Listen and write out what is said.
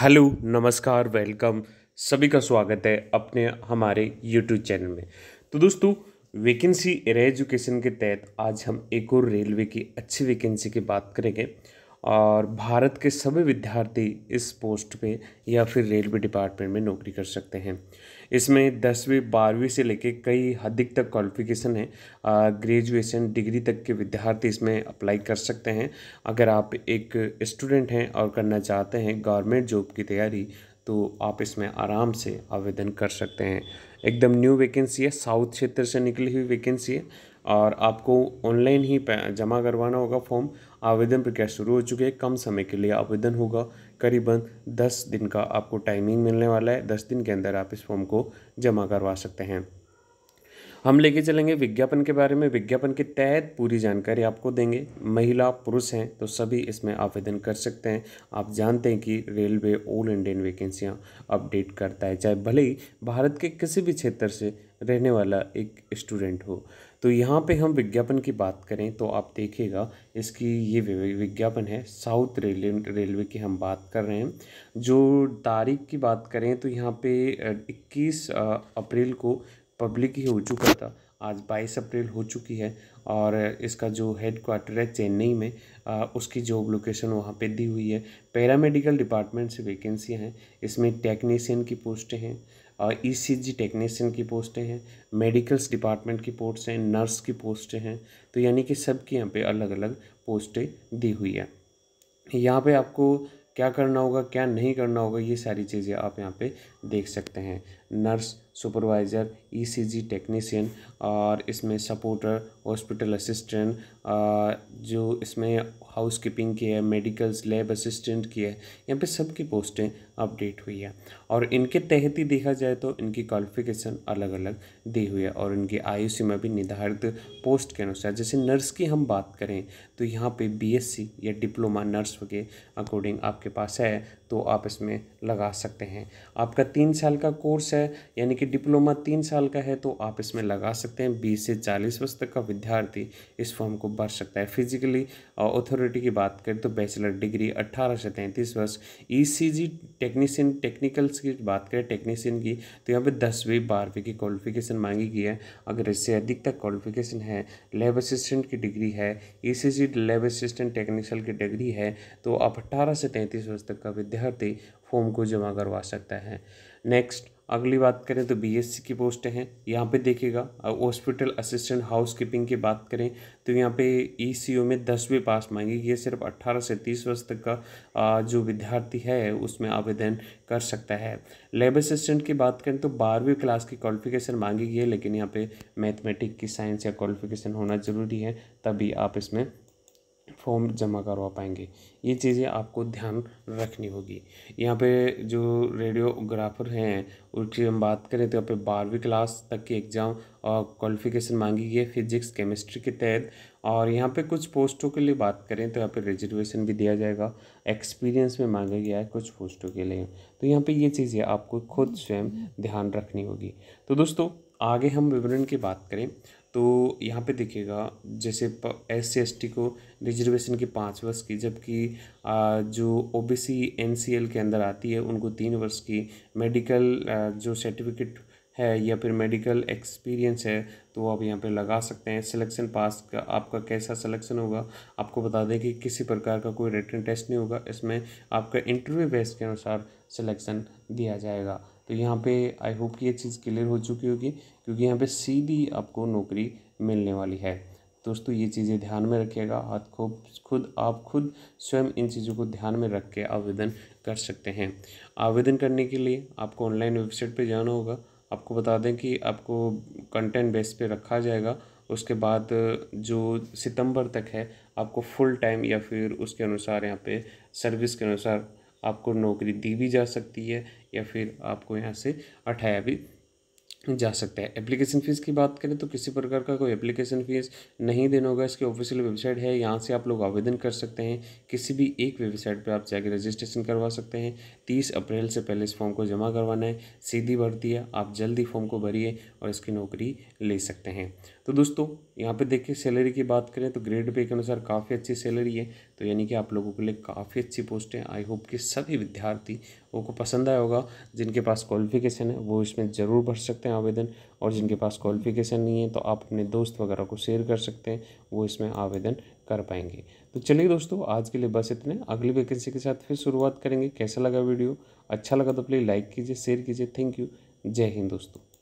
hello नमस्कार welcome सभी का स्वागत है अपने हमारे यूट्यूब चैनल में तो दोस्तों वैकेंसी रे एजुकेशन के तहत आज हम एक और रेलवे की अच्छी वैकेंसी की बात करेंगे और भारत के सभी विद्यार्थी इस पोस्ट पे या फिर रेलवे डिपार्टमेंट में नौकरी कर सकते हैं इसमें दसवीं बारहवीं से लेके कई हदिक तक क्वालिफिकेशन है ग्रेजुएशन डिग्री तक के विद्यार्थी इसमें अप्लाई कर सकते हैं अगर आप एक स्टूडेंट हैं और करना चाहते हैं गवर्नमेंट जॉब की तैयारी तो आप इसमें आराम से आवेदन कर सकते हैं एकदम न्यू वैकेंसी है साउथ क्षेत्र से निकली हुई वैकेंसी है और आपको ऑनलाइन ही जमा करवाना होगा फॉर्म आवेदन प्रक्रिया शुरू हो चुकी है कम समय के लिए आवेदन होगा करीबन दस दिन का आपको टाइमिंग मिलने वाला है दस दिन के अंदर आप इस फॉर्म को जमा करवा सकते हैं हम लेके चलेंगे विज्ञापन के बारे में विज्ञापन के तहत पूरी जानकारी आपको देंगे महिला पुरुष हैं तो सभी इसमें आवेदन कर सकते हैं आप जानते हैं कि रेलवे ऑल इंडियन वैकेंसियां अपडेट करता है चाहे भले ही भारत के किसी भी क्षेत्र से रहने वाला एक स्टूडेंट हो तो यहाँ पे हम विज्ञापन की बात करें तो आप देखिएगा इसकी ये विज्ञापन है साउथ रेलवे रेलवे की हम बात कर रहे हैं जो तारीख की बात करें तो यहाँ पे 21 अप्रैल को पब्लिक ही हो चुका था आज 22 अप्रैल हो चुकी है और इसका जो हेड क्वार्टर है चेन्नई में आ, उसकी जॉब लोकेशन वहाँ पे दी हुई है पैरामेडिकल डिपार्टमेंट से वैकेंसियाँ हैं इसमें टेक्नीसियन की पोस्टें हैं ईसीजी टेक्नीशियन e की पोस्टें हैं मेडिकल्स डिपार्टमेंट की पोस्ट हैं नर्स की पोस्टें हैं तो यानी कि सब यहाँ पे अलग अलग पोस्टें दी हुई है यहाँ पे आपको क्या करना होगा क्या नहीं करना होगा ये सारी चीज़ें आप यहाँ पे देख सकते हैं nurse supervisor ECG e technician और इसमें सपोर्टर हॉस्पिटल असिस्टेंट जो इसमें हाउस कीपिंग की है मेडिकल्स लैब असिस्टेंट की है यहाँ पे सबकी पोस्टें अपडेट हुई है और इनके तहत ही देखा जाए तो इनकी क्वालिफिकेशन अलग अलग दी हुई है और इनकी आयु सीमा भी निर्धारित पोस्ट के अनुसार जैसे नर्स की हम बात करें तो यहाँ पे बीएससी या डिप्लोमा नर्स के अकॉर्डिंग आपके पास है तो आप इसमें लगा सकते हैं आपका तीन साल का कोर्स है यानी कि डिप्लोमा तीन साल का है तो आप इसमें लगा सकते हैं बीस से चालीस वर्ष तक का विद्यार्थी इस फॉर्म को भर सकता है फिजिकली अथॉरिटी की बात करें तो बैचलर डिग्री अट्ठारह से तैंतीस वर्ष ई सी जी टेक्नीशियन टेक्निकल्स की बात करें टेक्नीशियन की तो यहाँ पर दसवीं बारहवीं की क्वालिफिकेशन मांगी गई है अगर इससे अधिक तक क्वालिफिकेशन है लेब असिस्टेंट की डिग्री है E C G lab assistant technical की डिग्री है तो आप अट्ठारह से तैंतीस वर्ष तक का विद्यार्थी विद्यार्थी फॉर्म को जमा करवा सकता है नेक्स्ट अगली बात करें तो बीएससी की पोस्ट हैं यहाँ पे देखिएगा हॉस्पिटल असिस्टेंट हाउस कीपिंग की बात करें तो यहाँ पे ईसीओ e में दसवीं पास मांगे ये सिर्फ अट्ठारह से तीस वर्ष तक का जो विद्यार्थी है उसमें आवेदन कर सकता है लेब असिस्टेंट की बात करें तो बारहवीं क्लास की क्वालिफिकेशन मांगी गई है लेकिन यहाँ पे मैथमेटिक की साइंस या क्वालिफिकेशन होना ज़रूरी है तभी आप इसमें फॉर्म जमा करवा पाएंगे ये चीज़ें आपको ध्यान रखनी होगी यहाँ पे जो रेडियोग्राफर हैं उनकी हम बात करें तो यहाँ पे बारहवीं क्लास तक की एग्ज़ाम और क्वालिफिकेशन मांगी गई है फिजिक्स केमिस्ट्री के तहत और यहाँ पे कुछ पोस्टों के लिए बात करें तो यहाँ पे रिजर्वेशन भी दिया जाएगा एक्सपीरियंस में मांगा गया है कुछ पोस्टों के लिए तो यहाँ पर ये चीज़ें आपको खुद स्वयं ध्यान रखनी होगी तो दोस्तों आगे हम विवरण की बात करें तो यहाँ पे देखिएगा जैसे एस सी एस टी को रिजर्वेशन की पाँच वर्ष की जबकि जो O B C N C L के अंदर आती है उनको तीन वर्ष की मेडिकल जो सर्टिफिकेट है या फिर मेडिकल एक्सपीरियंस है तो आप यहाँ पे लगा सकते हैं सिलेक्शन पास का आपका कैसा सिलेक्शन होगा आपको बता दें कि किसी प्रकार का कोई रिटर्न टेस्ट नहीं होगा इसमें आपका इंटरव्यू बेस के अनुसार सिलेक्शन दिया जाएगा तो यहाँ पे आई होप कि ये चीज़ क्लियर हो चुकी होगी क्योंकि यहाँ पे सीधी आपको नौकरी मिलने वाली है दोस्तों ये चीज़ें ध्यान में रखिएगा हाथ खूब खुद आप खुद स्वयं इन चीज़ों को ध्यान में रख के आवेदन कर सकते हैं आवेदन करने के लिए आपको ऑनलाइन वेबसाइट पर जाना होगा आपको बता दें कि आपको कंटेंट बेस पे रखा जाएगा उसके बाद जो सितंबर तक है आपको फुल टाइम या फिर उसके अनुसार यहाँ पे सर्विस के अनुसार आपको नौकरी दी भी जा सकती है या फिर आपको यहाँ से हटाया भी जा सकता है एप्लीकेशन फ़ीस की बात करें तो किसी प्रकार का कोई एप्लीकेशन फ़ीस नहीं देना होगा इसकी ऑफिशियल वेबसाइट है यहाँ से आप लोग आवेदन कर सकते हैं किसी भी एक वेबसाइट पर आप जाके रजिस्ट्रेशन करवा सकते हैं तीस अप्रैल से पहले इस फॉर्म को जमा करवाना है सीधी भर्ती है आप जल्दी फॉर्म को भरिए और इसकी नौकरी ले सकते हैं तो दोस्तों यहाँ पर देखिए सैलरी की बात करें तो ग्रेड पे के अनुसार काफ़ी अच्छी सैलरी है तो यानी कि आप लोगों के लिए काफ़ी अच्छी पोस्ट है आई होप कि सभी विद्यार्थी उनको पसंद आया होगा जिनके पास क्वालिफिकेशन है वो इसमें ज़रूर भर सकते हैं आवेदन और जिनके पास क्वालिफिकेशन नहीं है तो आप अपने दोस्त वगैरह को शेयर कर सकते हैं वो इसमें आवेदन कर पाएंगे तो चलिए दोस्तों आज के लिए बस इतने अगली वैकेंसी के साथ फिर शुरुआत करेंगे कैसा लगा वीडियो अच्छा लगा तो प्लीज़ लाइक कीजिए शेयर कीजिए थैंक यू जय हिंद दोस्तों